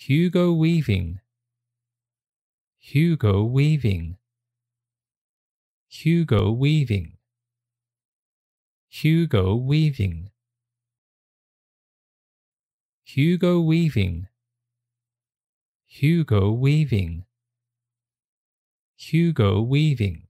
Hugo Weaving, Hugo Weaving, Hugo Weaving, Hugo Weaving, Hugo Weaving, Hugo Weaving, Hugo Weaving.